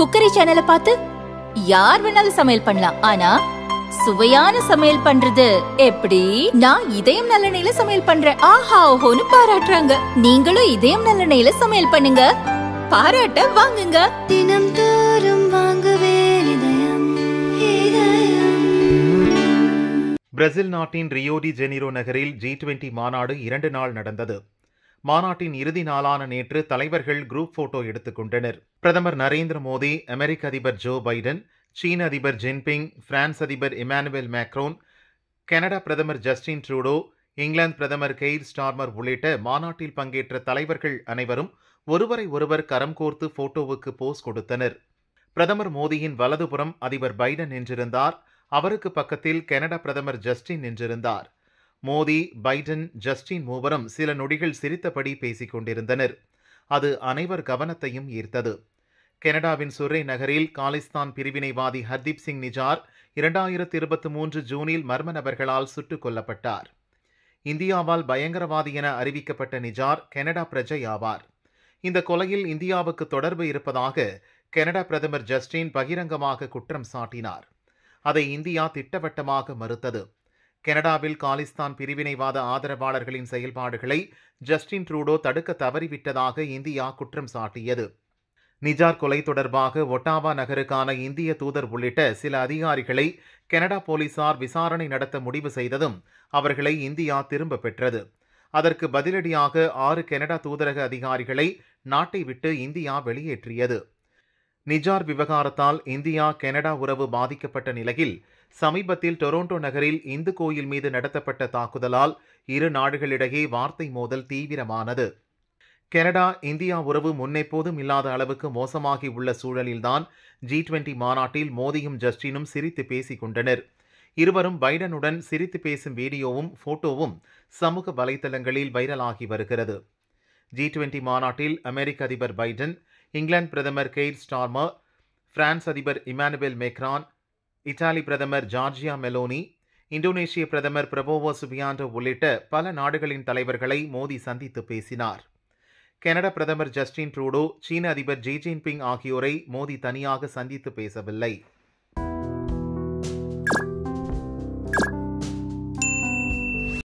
cookery சேனலை பார்த்து யார் வேணாலும் சமையல் பண்ணலாம் ஆனா சுவையான சமையல் பண்றது எப்படி நான் இதயம் நல்லெண்ணெயில சமையல் பண்றேன் ஆஹா ஓஹோன்னு பாராட்டுறாங்க நீங்களும் இதயம் நல்லெண்ணெயில சமையல் பண்ணுங்க பாராட்ட வாங்குங்க தினம் தோறும் பிரேசில் நாட்டின் ரியோடி ஜெனிரோ நகரில் ஜி டுவெண்டி மாநாடு இரண்டு நாள் நடந்தது மாநாட்டின் இறுதி நாளான நேற்று தலைவர்கள் குரூப் போட்டோ எடுத்துக்கொண்டனர் பிரதமர் நரேந்திர மோடி அமெரிக்க அதிபர் ஜோ பைடன் சீன அதிபர் ஜின்பிங் பிரான்ஸ் அதிபர் இமானுவேல் மேக்ரோன் கனடா பிரதமர் ஜஸ்டின் ட்ரூடோ இங்கிலாந்து பிரதமர் கெய்ர் ஸ்டார்மர் உள்ளிட்ட மாநாட்டில் பங்கேற்ற தலைவர்கள் அனைவரும் ஒருவரை ஒருவர் கரம் கோர்த்து போட்டோவுக்கு போஸ் கொடுத்தனர் பிரதமர் மோடியின் வலதுபுறம் அதிபர் பைடன் நின்றிருந்தார் அவருக்கு பக்கத்தில் கனடா பிரதமர் ஜஸ்டின் நின்றிருந்தார் மோடி பைடன் ஜஸ்டின் மூவரும் சில நொடிகள் சிரித்தபடி பேசிக் கொண்டிருந்தனர் அது அனைவர் கவனத்தையும் ஈர்த்தது கனடாவின் சுரே நகரில் காலிஸ்தான் பிரிவினைவாதி ஹர்தீப் சிங் நிஜார் இரண்டாயிரத்தி இருபத்தி மூன்று ஜூனில் மர்ம நபர்களால் சுட்டுக் கொல்லப்பட்டார் இந்தியாவால் பயங்கரவாதி என அறிவிக்கப்பட்ட நிஜார் கனடா பிரஜை ஆவார் இந்த கொலையில் இந்தியாவுக்கு தொடர்பு இருப்பதாக கனடா பிரதமர் ஜஸ்டின் பகிரங்கமாக குற்றம் சாட்டினார் அதை இந்தியா திட்டவட்டமாக மறுத்தது கனடாவில் காலிஸ்தான் பிரிவினைவாத ஆதரவாளர்களின் செயல்பாடுகளை ஜஸ்டின் ட்ரூடோ தடுக்க தவறிவிட்டதாக இந்தியா குற்றம் சாட்டியது நிஜார் கொலை தொடர்பாக ஒட்டாவா நகருக்கான இந்திய தூதர் உள்ளிட்ட சில அதிகாரிகளை கனடா போலீசார் விசாரணை நடத்த முடிவு செய்ததும் அவர்களை இந்தியா திரும்ப பெற்றது அதற்கு பதிலடியாக ஆறு கனடா தூதரக அதிகாரிகளை நாட்டை விட்டு இந்தியா வெளியேற்றியது நிஜார் விவகாரத்தால் இந்தியா கனடா உறவு பாதிக்கப்பட்ட நிலையில் சமீபத்தில் டொரோண்டோ நகரில் இந்து கோயில் மீது நடத்தப்பட்ட தாக்குதலால் இரு நாடுகளிடையே வார்த்தை மோதல் தீவிரமானது கனடா இந்தியா உறவு முன்னெப்போதும் இல்லாத அளவுக்கு மோசமாகி உள்ள சூழலில்தான் ஜி டுவெண்டி மாநாட்டில் மோதியும் ஜஸ்டினும் சிரித்து பேசிக் கொண்டனர் இருவரும் பைடனுடன் சிரித்து பேசும் வீடியோவும் போட்டோவும் சமூக வலைதளங்களில் வைரலாகி வருகிறது ஜி டுவெண்டி மாநாட்டில் அமெரிக்க அதிபர் பைடன் இங்கிலாந்து பிரதமர் கெய்ட் ஸ்டார்மர் பிரான்ஸ் அதிபர் இமானுவேல் மேக்ரான் இத்தாலி பிரதமர் ஜார்ஜியா மெலோனி இந்தோனேஷிய பிரதமர் பிரபோவோ சுபியாண்டோ உள்ளிட்ட பல நாடுகளின் தலைவர்களை மோடி சந்தித்து பேசினார் கனடா பிரதமர் ஜஸ்டின் ட்ரூடோ சீன அதிபர் ஜி ஜின்பிங் ஆகியோரை மோடி தனியாக சந்தித்து பேசவில்லை